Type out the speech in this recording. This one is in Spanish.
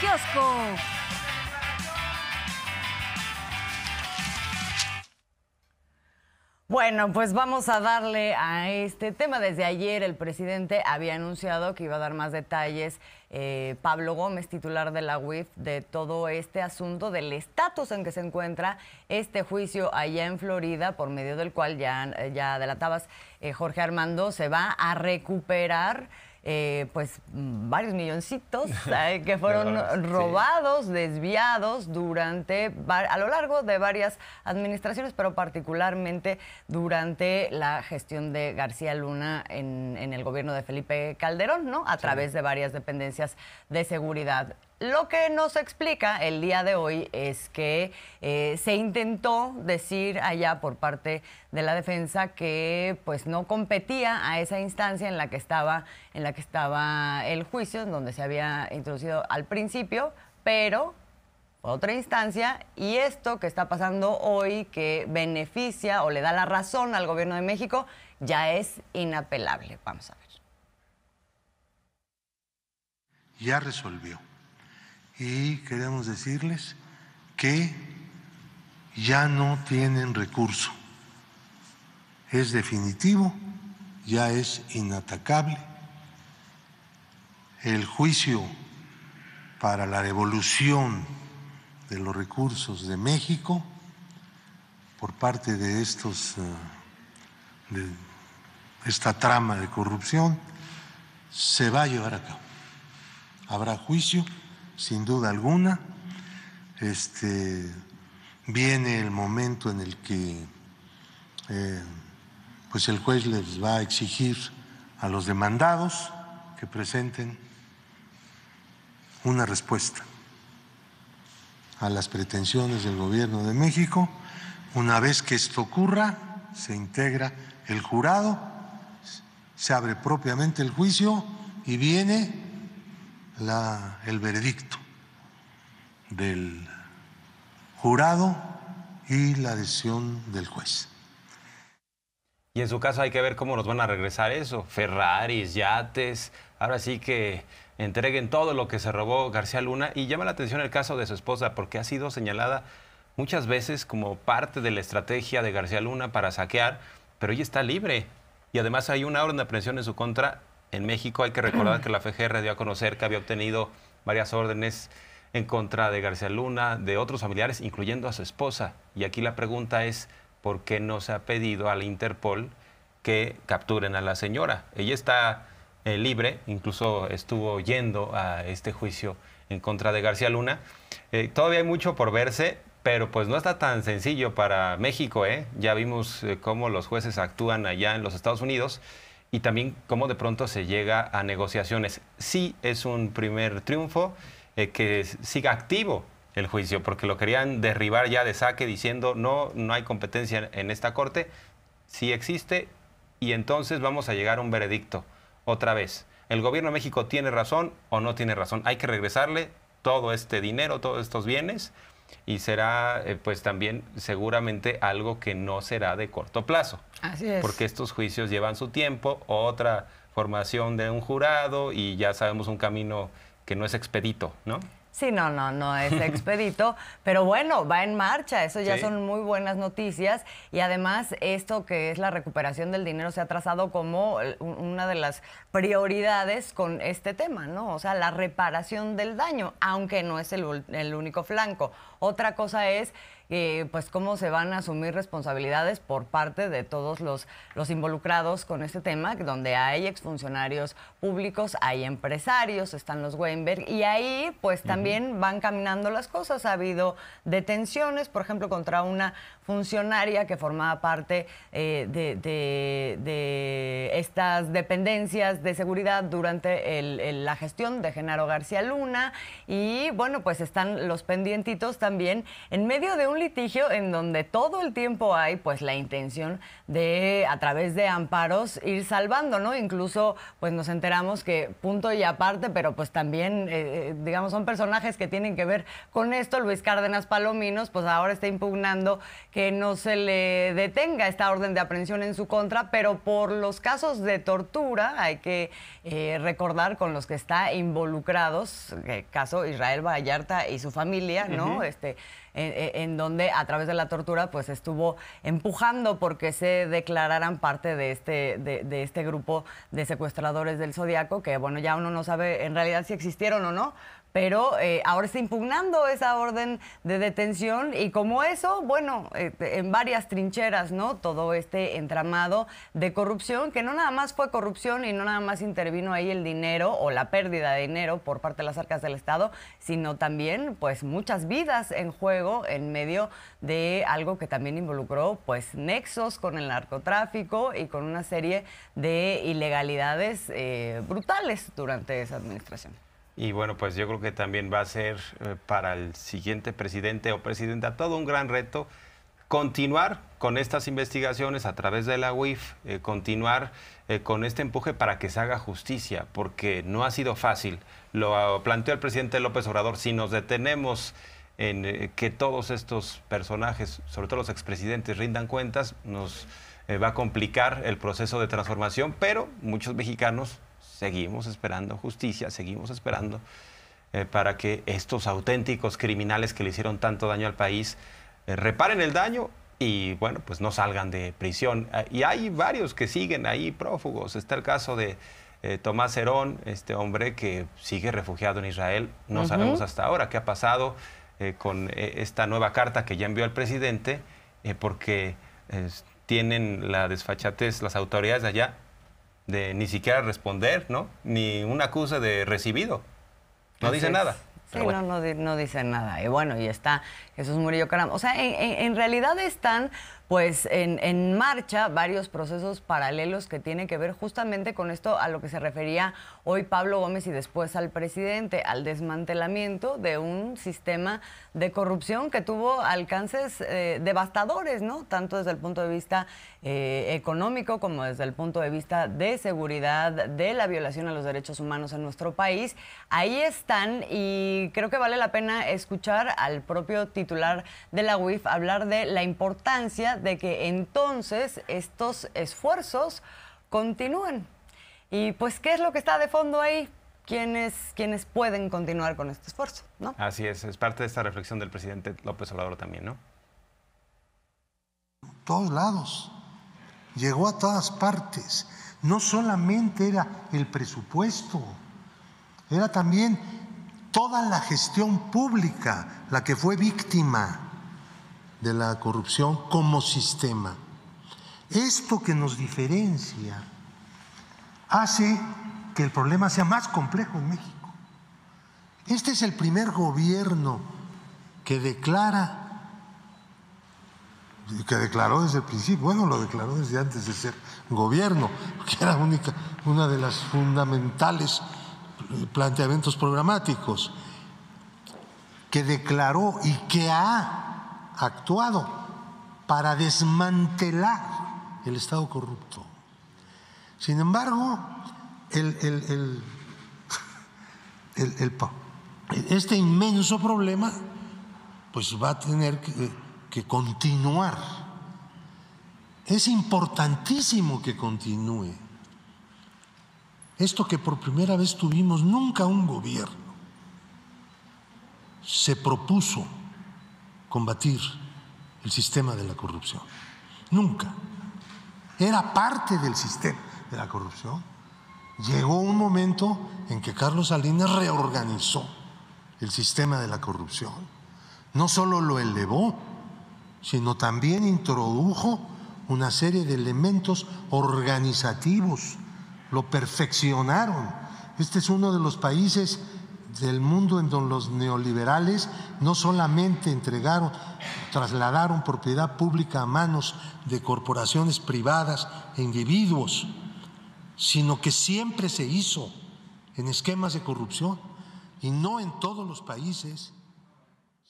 kiosco. Bueno, pues vamos a darle a este tema. Desde ayer el presidente había anunciado que iba a dar más detalles eh, Pablo Gómez, titular de la UIF, de todo este asunto, del estatus en que se encuentra este juicio allá en Florida, por medio del cual ya, ya delatabas, eh, Jorge Armando se va a recuperar eh, pues mm, varios milloncitos eh, que fueron robados, desviados durante a lo largo de varias administraciones, pero particularmente durante la gestión de García Luna en, el gobierno de Felipe Calderón, ¿no? A través de varias dependencias de seguridad. Lo que nos explica el día de hoy es que eh, se intentó decir allá por parte de la defensa que pues no competía a esa instancia en la que estaba, en la que estaba el juicio, en donde se había introducido al principio, pero otra instancia y esto que está pasando hoy que beneficia o le da la razón al gobierno de México ya es inapelable. Vamos a ver. Ya resolvió y queremos decirles que ya no tienen recurso. Es definitivo, ya es inatacable. El juicio para la devolución de los recursos de México por parte de estos eh, de esta trama de corrupción se va a llevar a cabo. Habrá juicio sin duda alguna. Este, viene el momento en el que eh, pues el juez les va a exigir a los demandados que presenten una respuesta a las pretensiones del gobierno de México. Una vez que esto ocurra, se integra el jurado, se abre propiamente el juicio y viene la, el veredicto del jurado y la decisión del juez. Y en su caso hay que ver cómo nos van a regresar eso, Ferraris, yates, ahora sí que entreguen todo lo que se robó García Luna y llama la atención el caso de su esposa porque ha sido señalada muchas veces como parte de la estrategia de García Luna para saquear, pero ella está libre y además hay una orden de aprehensión en su contra en México. Hay que recordar que la FGR dio a conocer que había obtenido varias órdenes en contra de García Luna, de otros familiares, incluyendo a su esposa. Y aquí la pregunta es, ¿por qué no se ha pedido a la Interpol que capturen a la señora? Ella está eh, libre, incluso estuvo yendo a este juicio en contra de García Luna. Eh, todavía hay mucho por verse, pero pues no está tan sencillo para México, ¿eh? Ya vimos eh, cómo los jueces actúan allá en los Estados Unidos y también cómo de pronto se llega a negociaciones. Sí es un primer triunfo eh, que siga activo el juicio, porque lo querían derribar ya de saque diciendo no, no hay competencia en esta corte, sí existe y entonces vamos a llegar a un veredicto otra vez. ¿El gobierno de México tiene razón o no tiene razón? Hay que regresarle todo este dinero, todos estos bienes y será eh, pues también seguramente algo que no será de corto plazo. Así es. Porque estos juicios llevan su tiempo, otra formación de un jurado y ya sabemos un camino que no es expedito, ¿no? Sí, no, no, no es expedito, pero bueno, va en marcha, eso ya son muy buenas noticias y además esto que es la recuperación del dinero se ha trazado como una de las prioridades con este tema, ¿no? O sea, la reparación del daño, aunque no es el, el único flanco. Otra cosa es eh, pues cómo se van a asumir responsabilidades por parte de todos los, los involucrados con este tema, donde hay exfuncionarios públicos, hay empresarios, están los Weinberg, y ahí pues también van caminando las cosas. Ha habido detenciones, por ejemplo, contra una funcionaria que formaba parte eh, de, estas dependencias de seguridad durante la gestión de Genaro García Luna, y bueno, pues están los pendientitos también en medio de un litigio en donde todo el tiempo hay pues la intención de a través de amparos ir salvando, ¿no? Incluso pues nos enteramos que punto y aparte, pero pues también eh, eh, digamos son personajes que tienen que ver con esto. Luis Cárdenas Palominos pues ahora está impugnando que no se le detenga esta orden de aprehensión en su contra, pero por los casos de tortura hay que eh, recordar con los que está involucrados, caso Israel Vallarta y su familia, ¿no? Este donde a través de la tortura pues estuvo empujando porque se declararan parte de este, de, este grupo de secuestradores del Zodíaco, que bueno, ya uno no sabe en realidad si existieron o no, pero eh, ahora está impugnando esa orden de detención y como eso, bueno, este, en varias trincheras, ¿no? Todo este entramado de corrupción, que no nada más fue corrupción y no nada más intervino ahí el dinero o la pérdida de dinero por parte de las arcas del Estado, sino también pues muchas vidas en juego en medio de algo que también involucró pues nexos con el narcotráfico y con una serie de ilegalidades eh, brutales durante esa administración. Y bueno, pues yo creo que también va a ser eh, para el siguiente presidente o presidenta todo un gran reto continuar con estas investigaciones a través de la UIF, eh, continuar eh, con este empuje para que se haga justicia, porque no ha sido fácil. Lo ah, planteó el presidente López Obrador, si nos detenemos en que todos estos personajes, sobre todo los expresidentes, rindan cuentas, nos va a complicar el proceso de transformación, pero muchos mexicanos seguimos esperando justicia, seguimos esperando eh, para que estos auténticos criminales que le hicieron tanto daño al país eh, reparen el daño y bueno, pues no salgan de prisión. Ah, y hay varios que siguen ahí prófugos. Está el caso de eh, Tomás Herón, este hombre que sigue refugiado en Israel. No sabemos hasta ahora qué ha pasado con esta nueva carta que ya envió el presidente, porque tienen la desfachatez las autoridades allá de ni siquiera responder, ¿no? Ni una acusa de recibido. No dice nada. Sí, bueno. no, no, dice nada. Y bueno, y está Jesús Murillo Caram. O sea, en realidad están pues en, marcha varios procesos paralelos que tienen que ver justamente con esto a lo que se refería hoy Pablo Gómez y después al presidente, al desmantelamiento de un sistema de corrupción que tuvo alcances eh, devastadores, ¿no? Tanto desde el punto de vista eh, económico como desde el punto de vista de seguridad, de la violación a los derechos humanos en nuestro país. Ahí están y creo que vale la pena escuchar al propio titular de la UIF hablar de la importancia de que entonces estos esfuerzos continúen. Y pues, ¿qué es lo que está de fondo ahí? ¿Quiénes, pueden continuar con este esfuerzo? ¿no? Así es, es parte de esta reflexión del presidente López Obrador también, ¿no? Todos lados, llegó a todas partes. No solamente era el presupuesto, era también toda la gestión pública la que fue víctima de la corrupción como sistema. Esto que nos diferencia hace que el problema sea más complejo en México. Este es el primer gobierno que declara, que declaró desde el principio, bueno, lo declaró desde antes de ser gobierno, que era única, una de las fundamentales eh, planteamientos programáticos, que declaró y que ha actuado para desmantelar el Estado corrupto. Sin embargo, el, el, este inmenso problema pues va a tener que continuar. Es importantísimo que continúe. Esto que por primera vez tuvimos, nunca un gobierno se propuso combatir el sistema de la corrupción. Nunca. Era parte del sistema de la corrupción. Llegó un momento en que Carlos Salinas reorganizó el sistema de la corrupción. No solo lo elevó, sino también introdujo una serie de elementos organizativos. Lo perfeccionaron. Este es uno de los países del mundo en donde los neoliberales no solamente entregaron, trasladaron propiedad pública a manos de corporaciones privadas e individuos, sino que siempre se hizo en esquemas de corrupción y no en todos los países